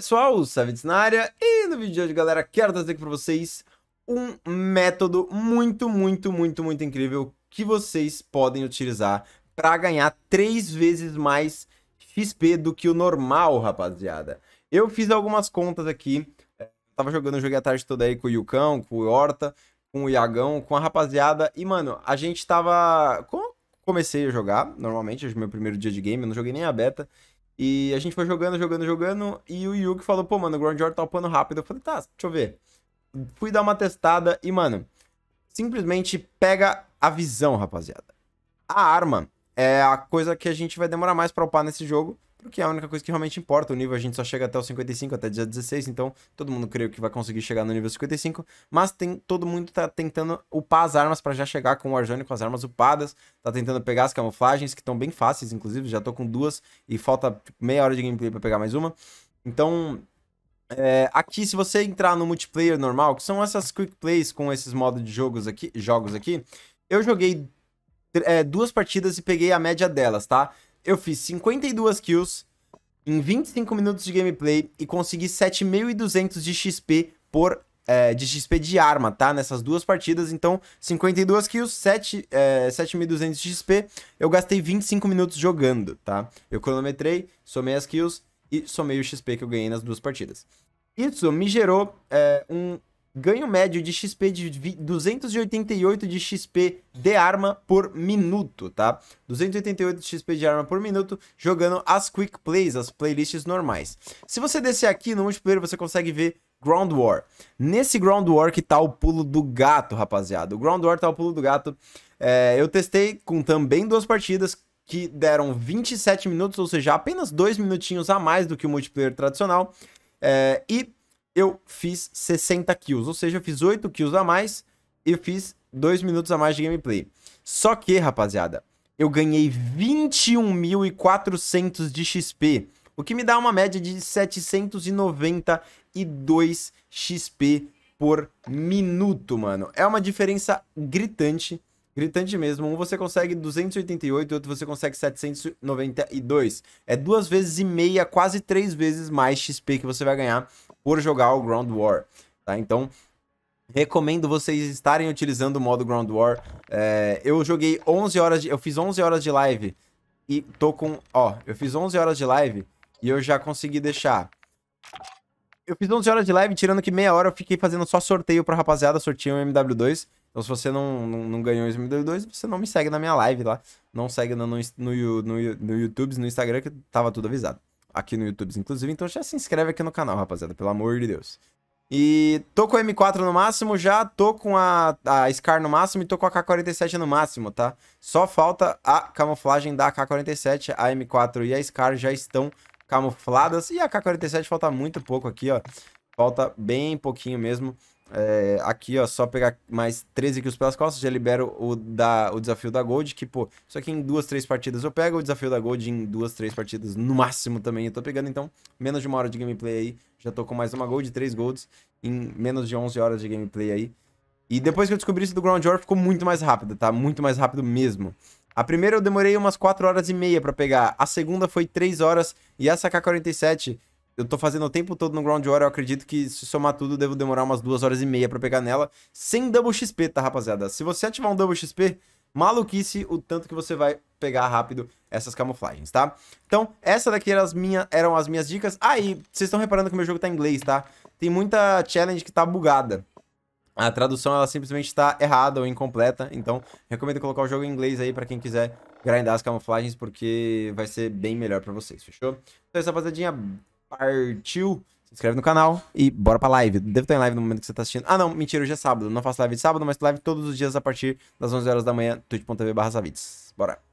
Pessoal, Savitz na área e no vídeo de hoje, galera, quero trazer aqui para vocês um método muito, muito, muito, muito incrível que vocês podem utilizar para ganhar três vezes mais XP do que o normal, rapaziada. Eu fiz algumas contas aqui, eh, tava jogando, joguei a tarde toda aí com o Yukão, com o Horta, com o Iagão, com a rapaziada e, mano, a gente tava... Comecei a jogar, normalmente, hoje é meu primeiro dia de game, eu não joguei nem a beta, e a gente foi jogando, jogando, jogando. E o Yugi falou, pô, mano, o Ground War tá upando rápido. Eu falei, tá, deixa eu ver. Fui dar uma testada e, mano, simplesmente pega a visão, rapaziada. A arma é a coisa que a gente vai demorar mais pra upar nesse jogo porque é a única coisa que realmente importa. O nível a gente só chega até o 55, até dia 16, então todo mundo creio que vai conseguir chegar no nível 55, mas tem, todo mundo tá tentando upar as armas para já chegar com o Arjone com as armas upadas, tá tentando pegar as camuflagens, que estão bem fáceis, inclusive, já tô com duas e falta tipo, meia hora de gameplay para pegar mais uma. Então, é, aqui, se você entrar no multiplayer normal, que são essas quick plays com esses modos de jogos aqui, jogos aqui eu joguei é, duas partidas e peguei a média delas, tá? eu fiz 52 kills em 25 minutos de gameplay e consegui 7.200 de XP por é, de XP de arma, tá? Nessas duas partidas, então 52 kills, 7, é, 7.200 de XP, eu gastei 25 minutos jogando, tá? Eu cronometrei, somei as kills e somei o XP que eu ganhei nas duas partidas. Isso me gerou é, um ganho médio de XP de 288 de XP de arma por minuto, tá? 288 de XP de arma por minuto jogando as quick plays, as playlists normais. Se você descer aqui no multiplayer, você consegue ver Ground War. Nesse Ground War que tá o pulo do gato, rapaziada. O Ground War tá o pulo do gato. É, eu testei com também duas partidas que deram 27 minutos, ou seja, apenas dois minutinhos a mais do que o multiplayer tradicional. É, e eu fiz 60 kills, ou seja, eu fiz 8 kills a mais e fiz 2 minutos a mais de gameplay. Só que, rapaziada, eu ganhei 21.400 de XP, o que me dá uma média de 792 XP por minuto, mano. É uma diferença gritante, gritante mesmo. Um você consegue 288 e outro você consegue 792. É duas vezes e meia, quase três vezes mais XP que você vai ganhar por jogar o Ground War, tá? Então, Recomendo vocês estarem utilizando o modo Ground War. É, eu joguei 11 horas, de, eu fiz 11 horas de live e tô com, ó, eu fiz 11 horas de live e eu já consegui deixar. Eu fiz 11 horas de live, tirando que meia hora eu fiquei fazendo só sorteio pra rapaziada, sorteio um MW2. Então se você não, não, não ganhou esse MW2, você não me segue na minha live lá. Não segue no, no, no, no, no YouTube, no Instagram, que tava tudo avisado aqui no YouTube, inclusive. Então já se inscreve aqui no canal, rapaziada, pelo amor de Deus. E tô com a M4 no máximo já, tô com a, a Scar no máximo e tô com a K-47 no máximo, tá? Só falta a camuflagem da K-47, a M4 e a Scar já estão camufladas. E a K-47 falta muito pouco aqui, ó. Falta bem pouquinho mesmo. É, aqui, ó, só pegar mais 13 kills pelas costas, já libero o, da, o desafio da Gold, que, pô, só que em duas, três partidas eu pego, o desafio da Gold em duas, três partidas no máximo também eu tô pegando, então, menos de uma hora de gameplay aí, já tô com mais uma Gold, três Golds, em menos de 11 horas de gameplay aí. E depois que eu descobri isso do Ground War, ficou muito mais rápido, tá? Muito mais rápido mesmo. A primeira eu demorei umas 4 horas e meia pra pegar, a segunda foi 3 horas, e essa K-47 eu tô fazendo o tempo todo no Ground War, eu acredito que se somar tudo, devo demorar umas duas horas e meia pra pegar nela, sem Double XP, tá, rapaziada? Se você ativar um Double XP, maluquice o tanto que você vai pegar rápido essas camuflagens, tá? Então, essa daqui eram as, minha, eram as minhas dicas. Aí, ah, e vocês estão reparando que o meu jogo tá em inglês, tá? Tem muita challenge que tá bugada. A tradução, ela simplesmente está errada ou incompleta, então recomendo colocar o jogo em inglês aí para quem quiser grindar as camuflagens, porque vai ser bem melhor para vocês, fechou? Então, essa rapaziadinha, Partiu. Se inscreve no canal e bora pra live. Deve estar em live no momento que você tá assistindo. Ah, não, mentira, hoje é sábado. Não faço live de sábado, mas live todos os dias a partir das 11 horas da manhã, twitch.tv barra Bora.